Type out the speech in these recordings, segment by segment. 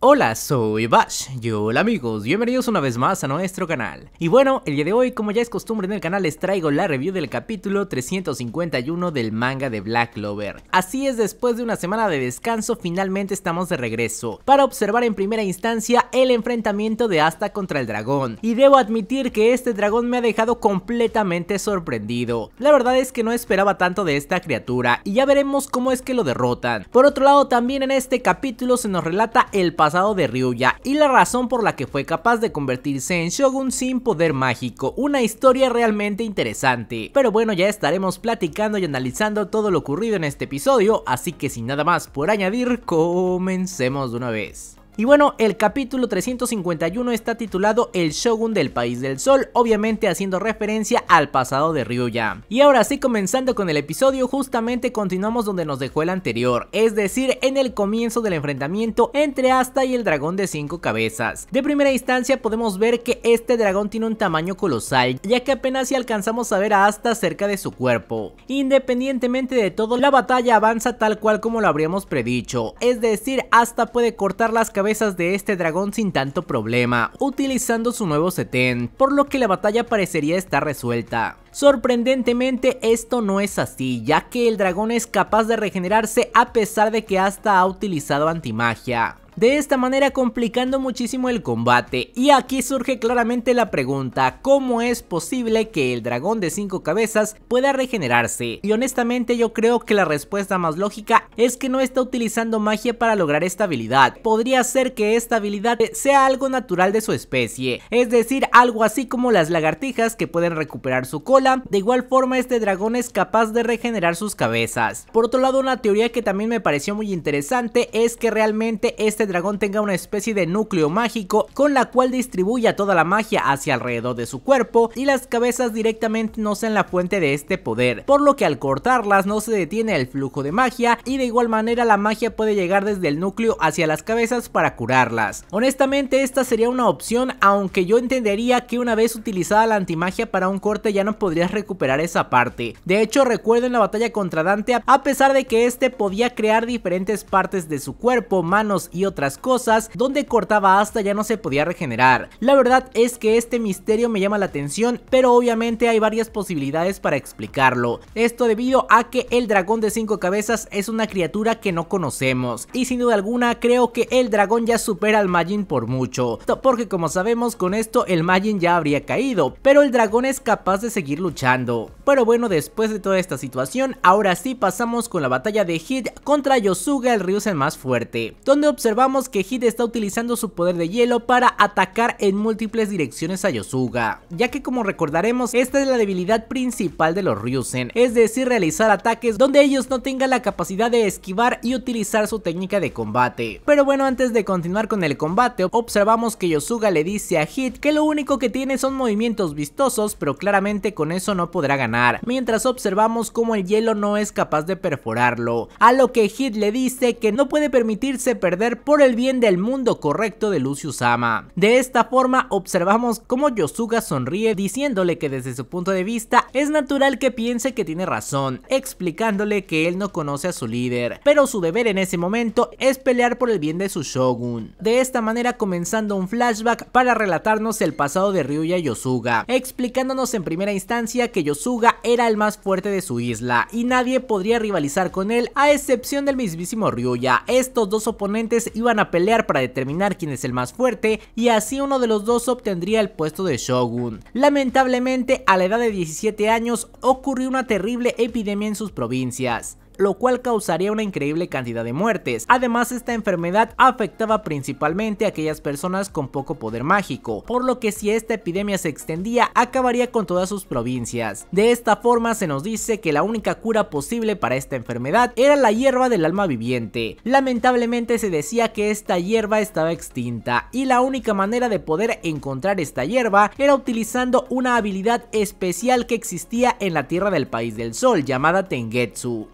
Hola, soy Bash y hola amigos, bienvenidos una vez más a nuestro canal. Y bueno, el día de hoy, como ya es costumbre en el canal, les traigo la review del capítulo 351 del manga de Black Clover. Así es, después de una semana de descanso, finalmente estamos de regreso para observar en primera instancia el enfrentamiento de Asta contra el dragón. Y debo admitir que este dragón me ha dejado completamente sorprendido. La verdad es que no esperaba tanto de esta criatura y ya veremos cómo es que lo derrotan. Por otro lado, también en este capítulo se nos relata el pasado de Ryuya y la razón por la que fue capaz de convertirse en Shogun sin poder mágico, una historia realmente interesante. Pero bueno, ya estaremos platicando y analizando todo lo ocurrido en este episodio, así que sin nada más por añadir, comencemos de una vez. Y bueno, el capítulo 351 está titulado El Shogun del País del Sol, obviamente haciendo referencia al pasado de Ryuya. Y ahora sí, comenzando con el episodio, justamente continuamos donde nos dejó el anterior, es decir, en el comienzo del enfrentamiento entre Asta y el dragón de 5 cabezas. De primera instancia podemos ver que este dragón tiene un tamaño colosal, ya que apenas si alcanzamos a ver a Asta cerca de su cuerpo. Independientemente de todo, la batalla avanza tal cual como lo habríamos predicho, es decir, Asta puede cortar las cabezas de este dragón sin tanto problema, utilizando su nuevo setén, por lo que la batalla parecería estar resuelta. Sorprendentemente esto no es así, ya que el dragón es capaz de regenerarse a pesar de que hasta ha utilizado antimagia de esta manera complicando muchísimo el combate. Y aquí surge claramente la pregunta, ¿cómo es posible que el dragón de 5 cabezas pueda regenerarse? Y honestamente yo creo que la respuesta más lógica es que no está utilizando magia para lograr esta habilidad. Podría ser que esta habilidad sea algo natural de su especie, es decir, algo así como las lagartijas que pueden recuperar su cola, de igual forma este dragón es capaz de regenerar sus cabezas. Por otro lado, una teoría que también me pareció muy interesante es que realmente este dragón tenga una especie de núcleo mágico con la cual distribuya toda la magia hacia alrededor de su cuerpo y las cabezas directamente no sean la fuente de este poder, por lo que al cortarlas no se detiene el flujo de magia y de igual manera la magia puede llegar desde el núcleo hacia las cabezas para curarlas. Honestamente esta sería una opción aunque yo entendería que una vez utilizada la antimagia para un corte ya no podrías recuperar esa parte. De hecho recuerdo en la batalla contra Dante a pesar de que este podía crear diferentes partes de su cuerpo, manos y otras cosas, donde cortaba hasta ya no se podía regenerar. La verdad es que este misterio me llama la atención, pero obviamente hay varias posibilidades para explicarlo. Esto debido a que el dragón de cinco cabezas es una criatura que no conocemos, y sin duda alguna creo que el dragón ya supera al Majin por mucho, porque como sabemos con esto el Majin ya habría caído, pero el dragón es capaz de seguir luchando. Pero bueno, después de toda esta situación, ahora sí pasamos con la batalla de Hit contra Yosuga el el más fuerte, donde observamos que Hit está utilizando su poder de hielo para atacar en múltiples direcciones a Yosuga, ya que como recordaremos esta es la debilidad principal de los Ryusen, es decir realizar ataques donde ellos no tengan la capacidad de esquivar y utilizar su técnica de combate. Pero bueno antes de continuar con el combate observamos que Yosuga le dice a Hit que lo único que tiene son movimientos vistosos pero claramente con eso no podrá ganar, mientras observamos como el hielo no es capaz de perforarlo, a lo que Hit le dice que no puede permitirse perder por el bien del mundo correcto de Lucio Sama. De esta forma observamos cómo Yosuga sonríe diciéndole que desde su punto de vista es natural que piense que tiene razón, explicándole que él no conoce a su líder, pero su deber en ese momento es pelear por el bien de su shogun. De esta manera comenzando un flashback para relatarnos el pasado de Ryuya Yosuga, explicándonos en primera instancia que Yosuga era el más fuerte de su isla y nadie podría rivalizar con él a excepción del mismísimo Ryuya. Estos dos oponentes iban a pelear para determinar quién es el más fuerte y así uno de los dos obtendría el puesto de Shogun. Lamentablemente, a la edad de 17 años ocurrió una terrible epidemia en sus provincias lo cual causaría una increíble cantidad de muertes. Además, esta enfermedad afectaba principalmente a aquellas personas con poco poder mágico, por lo que si esta epidemia se extendía, acabaría con todas sus provincias. De esta forma se nos dice que la única cura posible para esta enfermedad era la hierba del alma viviente. Lamentablemente se decía que esta hierba estaba extinta y la única manera de poder encontrar esta hierba era utilizando una habilidad especial que existía en la tierra del país del sol llamada Tengetsu,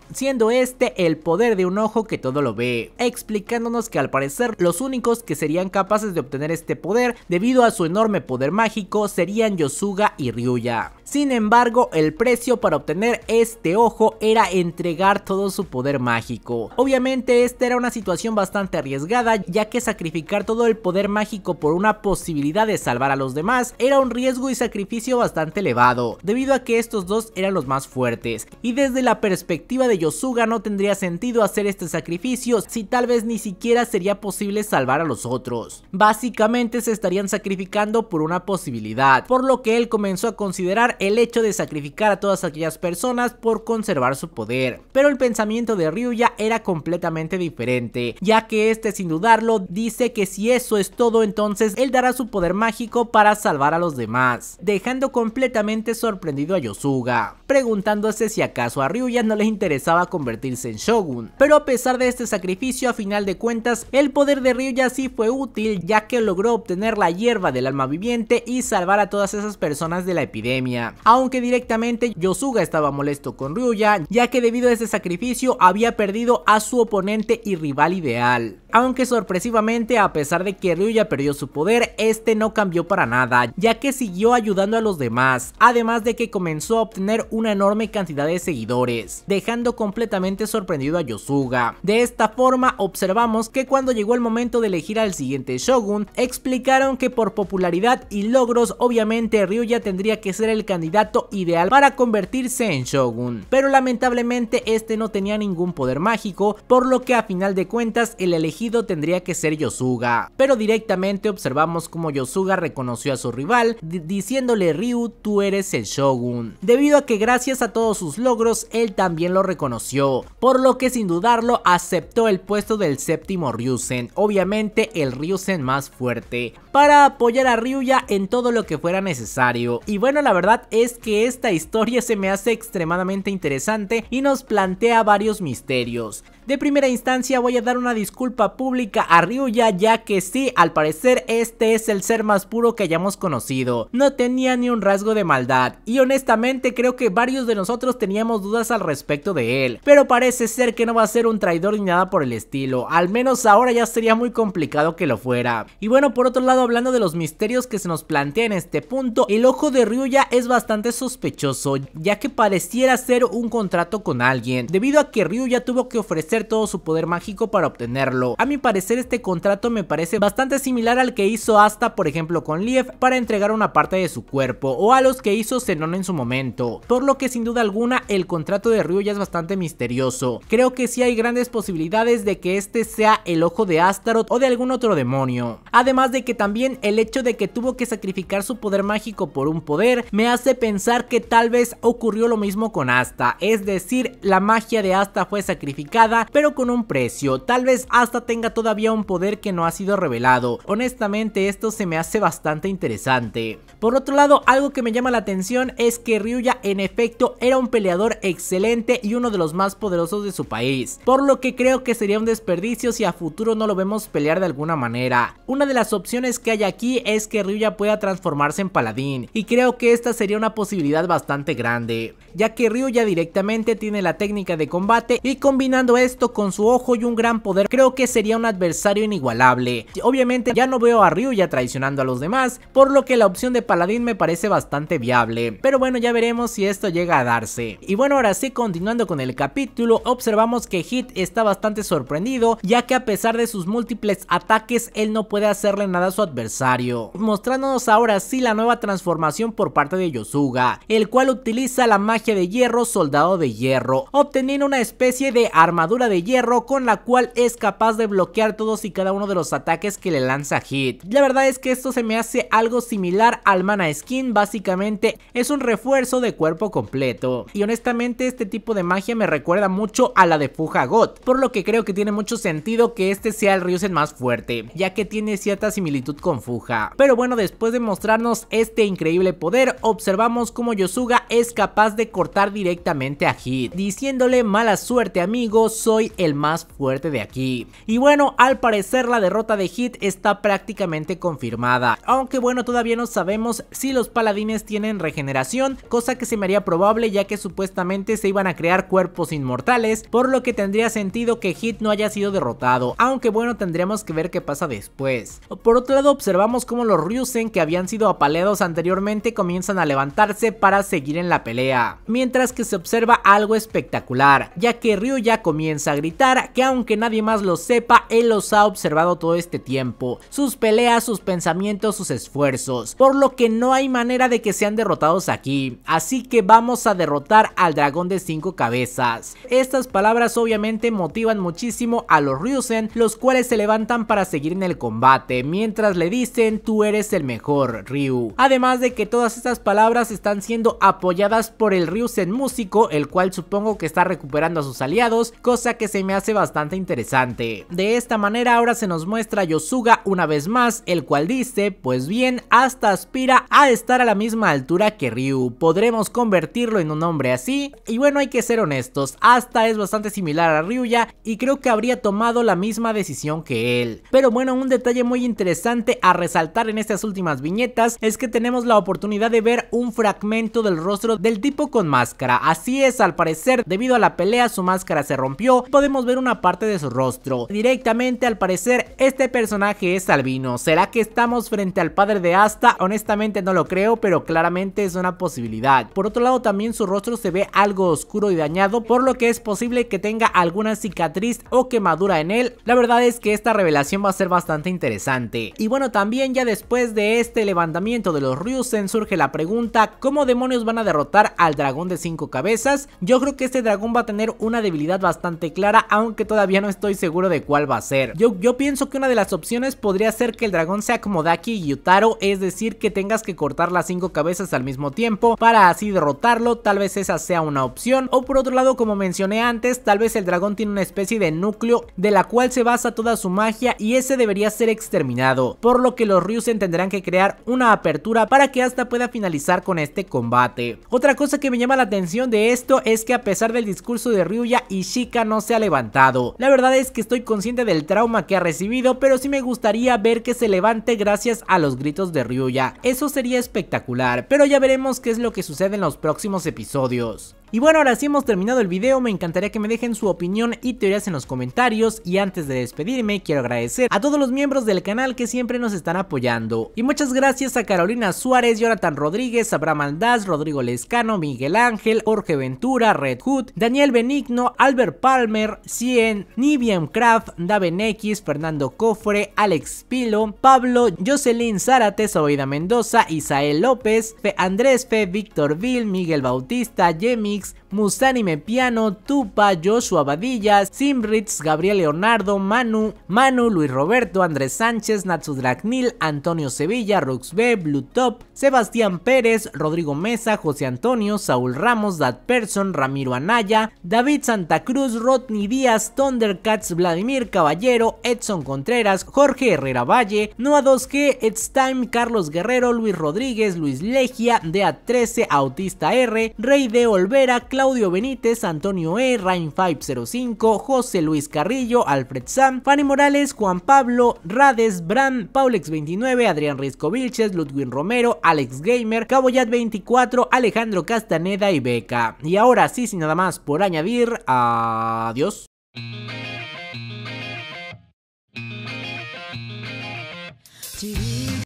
este el poder de un ojo que todo lo ve, explicándonos que al parecer los únicos que serían capaces de obtener este poder debido a su enorme poder mágico serían Yosuga y Ryuya. Sin embargo, el precio para obtener este ojo era entregar todo su poder mágico. Obviamente esta era una situación bastante arriesgada ya que sacrificar todo el poder mágico por una posibilidad de salvar a los demás era un riesgo y sacrificio bastante elevado, debido a que estos dos eran los más fuertes, y desde la perspectiva de Yosuga no tendría sentido hacer este sacrificio si tal vez ni siquiera sería posible salvar a los otros. Básicamente se estarían sacrificando por una posibilidad, por lo que él comenzó a considerar el hecho de sacrificar a todas aquellas personas por conservar su poder. Pero el pensamiento de Ryuya era completamente diferente, ya que este sin dudarlo dice que si eso es todo entonces él dará su poder mágico para salvar a los demás, dejando completamente sorprendido a Yosuga, preguntándose si acaso a Ryuya no le interesaba convertirse en Shogun. Pero a pesar de este sacrificio a final de cuentas el poder de Ryuya sí fue útil ya que logró obtener la hierba del alma viviente y salvar a todas esas personas de la epidemia. Aunque directamente Yosuga estaba molesto con Ryuya, ya que debido a ese sacrificio había perdido a su oponente y rival ideal aunque sorpresivamente a pesar de que Ryuya perdió su poder, este no cambió para nada, ya que siguió ayudando a los demás, además de que comenzó a obtener una enorme cantidad de seguidores, dejando completamente sorprendido a Yosuga. De esta forma observamos que cuando llegó el momento de elegir al siguiente Shogun, explicaron que por popularidad y logros obviamente Ryuya tendría que ser el candidato ideal para convertirse en Shogun, pero lamentablemente este no tenía ningún poder mágico, por lo que a final de cuentas el elegido tendría que ser Yosuga, pero directamente observamos como Yosuga reconoció a su rival diciéndole Ryu tú eres el Shogun, debido a que gracias a todos sus logros él también lo reconoció, por lo que sin dudarlo aceptó el puesto del séptimo Ryusen, obviamente el Ryusen más fuerte, para apoyar a ya en todo lo que fuera necesario. Y bueno la verdad es que esta historia se me hace extremadamente interesante y nos plantea varios misterios. De primera instancia voy a dar una disculpa pública a Ryuya ya que sí, al parecer este es el ser más puro que hayamos conocido. No tenía ni un rasgo de maldad y honestamente creo que varios de nosotros teníamos dudas al respecto de él, pero parece ser que no va a ser un traidor ni nada por el estilo, al menos ahora ya sería muy complicado que lo fuera. Y bueno, por otro lado, hablando de los misterios que se nos plantea en este punto, el ojo de Ryuya es bastante sospechoso, ya que pareciera ser un contrato con alguien, debido a que ya tuvo que ofrecer todo su poder mágico para obtenerlo. A mi parecer este contrato me parece bastante similar al que hizo Asta por ejemplo con Liev para entregar una parte de su cuerpo o a los que hizo Zenon en su momento, por lo que sin duda alguna el contrato de Ryu ya es bastante misterioso. Creo que sí hay grandes posibilidades de que este sea el ojo de Astaroth o de algún otro demonio. Además de que también el hecho de que tuvo que sacrificar su poder mágico por un poder me hace pensar que tal vez ocurrió lo mismo con Asta, es decir, la magia de Asta fue sacrificada pero con un precio, tal vez Asta tenga todavía un poder que no ha sido revelado. Honestamente esto se me hace bastante interesante. Por otro lado, algo que me llama la atención es que Ryuya en efecto era un peleador excelente y uno de los más poderosos de su país, por lo que creo que sería un desperdicio si a futuro no lo vemos pelear de alguna manera. Una de las opciones que hay aquí es que Ryuya pueda transformarse en paladín, y creo que esta sería una posibilidad bastante grande, ya que Ryuya directamente tiene la técnica de combate y combinando esto con su ojo y un gran poder creo que sería un adversario inigualable. Obviamente ya no veo a ya traicionando a los demás, por lo que la opción de Paladín me parece bastante viable. Pero bueno, ya veremos si esto llega a darse. Y bueno, ahora sí, continuando con el capítulo, observamos que Hit está bastante sorprendido, ya que a pesar de sus múltiples ataques, él no puede hacerle nada a su adversario. Mostrándonos ahora sí la nueva transformación por parte de Yosuga, el cual utiliza la magia de hierro soldado de hierro, obteniendo una especie de armadura de hierro con la cual es capaz de bloquear todos y cada uno de los ataques que le lanza Hit. La verdad es que esto se me hace algo similar al Mana Skin, básicamente es un refuerzo de cuerpo completo. Y honestamente este tipo de magia me recuerda mucho a la de Fuja God, por lo que creo que tiene mucho sentido que este sea el Ryusen más fuerte, ya que tiene cierta similitud con Fuja. Pero bueno, después de mostrarnos este increíble poder, observamos cómo Yosuga es capaz de cortar directamente a Hit, diciéndole mala suerte amigo, soy el más fuerte de aquí. Y bueno, al parecer la derrota de Hit está prácticamente confirmada. Aunque bueno, todavía no sabemos si los paladines tienen regeneración, cosa que se me haría probable ya que supuestamente se iban a crear cuerpos inmortales, por lo que tendría sentido que Hit no haya sido derrotado, aunque bueno, tendremos que ver qué pasa después. Por otro lado, observamos cómo los Ryusen que habían sido apaleados anteriormente comienzan a levantarse para seguir en la pelea, mientras que se observa algo espectacular, ya que Ryu ya comienza a gritar que aunque nadie más lo sepa, él los ha observado todo este tiempo, sus peleas, sus pensamientos, sus esfuerzos, por lo que no hay manera de que sean derrotados aquí, así que vamos a derrotar al dragón de cinco cabezas. Estas palabras obviamente motivan muchísimo a los Ryusen, los cuales se levantan para seguir en el combate, mientras le dicen tú eres el mejor, Ryu. Además de que todas estas palabras están siendo apoyadas por el Ryusen músico, el cual supongo que está recuperando a sus aliados, cosa que se me hace bastante interesante. De esta manera ahora se nos muestra Yosuga una vez más, el cual dice, pues bien, hasta aspira a estar a la misma altura que Ryu, podremos convertirlo en un hombre así, y bueno hay que ser honestos, hasta es bastante similar a ya... y creo que habría tomado la misma decisión que él. Pero bueno, un detalle muy interesante a resaltar en estas últimas viñetas es que tenemos la oportunidad de ver un fragmento del rostro del tipo con máscara, así es al parecer debido a la pelea su máscara se rompió, podemos ver una parte de su rostro, directamente al parecer este personaje es albino. ¿Será que estamos frente al padre de Asta? Honestamente no lo creo, pero claramente es una posibilidad. Por otro lado también su rostro se ve algo oscuro y dañado, por lo que es posible que tenga alguna cicatriz o quemadura en él. La verdad es que esta revelación va a ser bastante interesante. Y bueno, también ya después de este levantamiento de los Ryusen surge la pregunta, ¿cómo demonios van a derrotar al dragón de cinco cabezas? Yo creo que este dragón va a tener una debilidad bastante clara, aunque todavía no estoy seguro de cuál va a ser. Yo, pienso que una de las opciones podría ser que el dragón sea como Daki y Yutaro, es decir, que tengas que cortar las cinco cabezas al mismo tiempo para así derrotarlo, tal vez esa sea una opción. O por otro lado, como mencioné antes, tal vez el dragón tiene una especie de núcleo de la cual se basa toda su magia y ese debería ser exterminado, por lo que los Ryusen tendrán que crear una apertura para que hasta pueda finalizar con este combate. Otra cosa que me llama la atención de esto es que a pesar del discurso de Ryuya, Ishika no se ha levantado. La verdad es que estoy consciente del trauma que ha recibido, pero sí me gustaría ver que se levante gracias a los gritos de Ryuya. Eso sería espectacular, pero ya veremos qué es lo que sucede en los próximos episodios. Y bueno, ahora sí hemos terminado el video, me encantaría que me dejen su opinión y teorías en los comentarios y antes de despedirme quiero agradecer a todos los miembros del canal que siempre nos están apoyando. Y muchas gracias a Carolina Suárez, Jonathan Rodríguez, Abraham Aldaz, Rodrigo Lescano, Miguel Ángel, Jorge Ventura, Red Hood, Daniel Benigno, Albert Palmer, Cien, Nibian Craft, Daven X, Fernando Cofre, Alex Pilo, Pablo, Jocelyn Zárate, Saoida Mendoza, Isael López, Andrés Fe, Víctor Vil, Miguel Bautista, Yemix, Mustánime Piano, Tupa, Joshua Badillas, Simritz, Gabriel Leonardo, Manu, Manu, Luis Roberto, Andrés Sánchez, Natsu Dragnil, Antonio Sevilla, Ruxbe, Blue Top, Sebastián Pérez, Rodrigo Mesa, José Antonio, Saúl Ramos, That Person, Ramiro Anaya, David Santa Cruz, Rodney Díaz, Thundercats, Vladimir Caballero, Edson Contreras, Jorge Herrera Valle, Noa 2G, It's Time, Carlos Guerrero, Luis Rodríguez, Luis Legia, DA13, Autista R, Rey de Olvera, Claudio Benítez, Antonio E, Rain 505, José Luis Carrillo, Alfred Sam, Fanny Morales, Juan Pablo, Rades, Bran, Paulex29, Adrián Risco Vilches, Ludwin Romero, Alex Gamer, Caboyat24, Alejandro Castaneda y Beca. Y ahora sí, sin nada más por añadir, adiós.